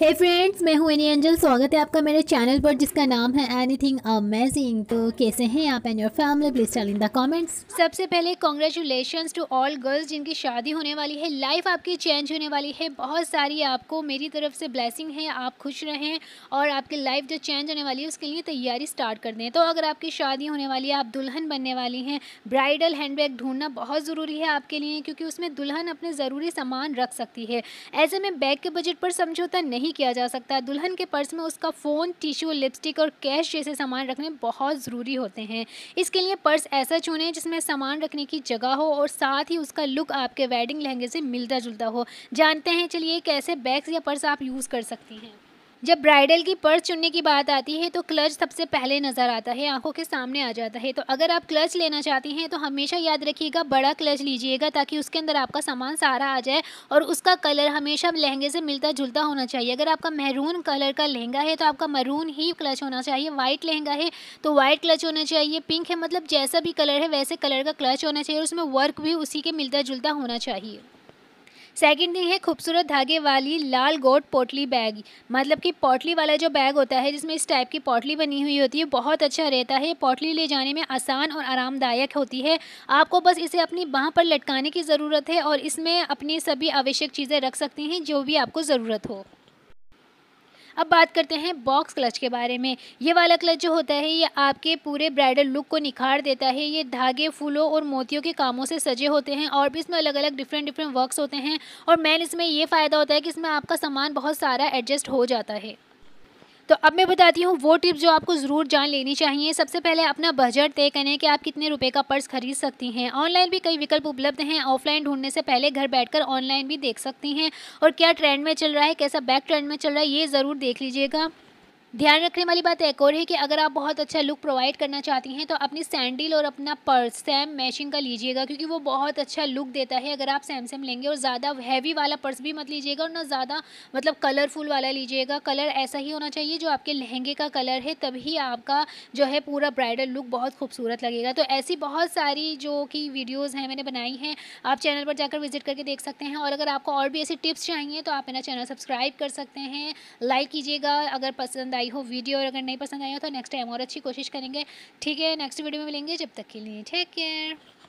हे friends मैं हूं any angel स्वागत है आपका मेरे चैनल पर जिसका नाम है एनीथिंग अमेजिंग तो कैसे हैं आप and your family please tell in the comments सबसे पहले कॉन्ग्रेचुलेशन टू ऑल गर्ल्स जिनकी शादी होने वाली है लाइफ आपकी चेंज होने वाली है बहुत सारी आपको मेरी तरफ से ब्लेसिंग है आप खुश रहें और आपकी लाइफ जो चेंज होने वाली है उसके लिए तैयारी स्टार्ट कर दें तो अगर आपकी शादी होने वाली है आप दुल्हन बनने वाली हैं ब्राइडल हैंडबैग ढूंढना बहुत ज़रूरी है आपके लिए क्योंकि उसमें दुल्हन अपने ज़रूरी सामान रख सकती है ऐसे में बैग के बजट पर समझौता नहीं नहीं किया जा सकता है दुल्हन के पर्स में उसका फ़ोन टिश्यू लिपस्टिक और कैश जैसे सामान रखने बहुत ज़रूरी होते हैं इसके लिए पर्स ऐसा चुने जिसमें सामान रखने की जगह हो और साथ ही उसका लुक आपके वेडिंग लहंगे से मिलता जुलता हो जानते हैं चलिए कैसे बैग्स या पर्स आप यूज़ कर सकती हैं जब ब्राइडल की पर्स चुनने की बात आती है तो क्लच सबसे पहले नज़र आता है आंखों के सामने आ जाता है तो अगर आप क्लच लेना चाहती हैं तो हमेशा याद रखिएगा बड़ा क्लच लीजिएगा ताकि उसके अंदर आपका सामान सारा आ जाए और उसका कलर हमेशा लहंगे से मिलता जुलता होना चाहिए अगर आपका महरून कलर का लहंगा है तो आपका मरून ही क्लच होना चाहिए वाइट लहंगा है तो वाइट क्लच होना चाहिए पिंक है मतलब जैसा भी कलर है वैसे कलर का क्लच होना चाहिए और उसमें वर्क भी उसी के मिलता जुलता होना चाहिए सेकंड थिंग है खूबसूरत धागे वाली लाल गोट पोटली बैग मतलब कि पोटली वाला जो बैग होता है जिसमें इस टाइप की पोटली बनी हुई होती है बहुत अच्छा रहता है पोटली ले जाने में आसान और आरामदायक होती है आपको बस इसे अपनी बाह पर लटकाने की ज़रूरत है और इसमें अपनी सभी आवश्यक चीज़ें रख सकते हैं जो भी आपको ज़रूरत हो अब बात करते हैं बॉक्स क्लच के बारे में ये वाला क्लच जो होता है ये आपके पूरे ब्राइडल लुक को निखार देता है ये धागे फूलों और मोतियों के कामों से सजे होते हैं और भी इसमें अलग अलग डिफरेंट डिफरेंट वर्क्स होते हैं और मैन इसमें ये फ़ायदा होता है कि इसमें आपका सामान बहुत सारा एडजस्ट हो जाता है तो अब मैं बताती हूँ वो टिप्स जो आपको ज़रूर जान लेनी चाहिए सबसे पहले अपना बजट तय करें कि आप कितने रुपए का पर्स खरीद सकती हैं ऑनलाइन भी कई विकल्प उपलब्ध हैं ऑफलाइन ढूंढने से पहले घर बैठकर ऑनलाइन भी देख सकती हैं और क्या ट्रेंड में चल रहा है कैसा बैक ट्रेंड में चल रहा है ये ज़रूर देख लीजिएगा ध्यान रखने वाली बात एक और है कि अगर आप बहुत अच्छा लुक प्रोवाइड करना चाहती हैं तो अपनी सैंडल और अपना पर्स सैम मैचिंग का लीजिएगा क्योंकि वो बहुत अच्छा लुक देता है अगर आप सैमसंग लेंगे और ज़्यादा हैवी वाला पर्स भी मत लीजिएगा और ना ज़्यादा मतलब कलरफुल वाला लीजिएगा कलर ऐसा ही होना चाहिए जो आपके लहंगे का कलर है तभी आपका जो है पूरा ब्राइडल लुक बहुत खूबसूरत लगेगा तो ऐसी बहुत सारी जो कि वीडियोज़ हैं मैंने बनाई हैं आप चैनल पर जाकर विजिट करके देख सकते हैं और अगर आपको और भी ऐसी टिप्स चाहिए तो आप मेरा चैनल सब्सक्राइब कर सकते हैं लाइक कीजिएगा अगर पसंद आई हो वीडियो और अगर नहीं पसंद आया तो नेक्स्ट टाइम और अच्छी कोशिश करेंगे ठीक है नेक्स्ट वीडियो में मिलेंगे जब तक के लिए ठेक केयर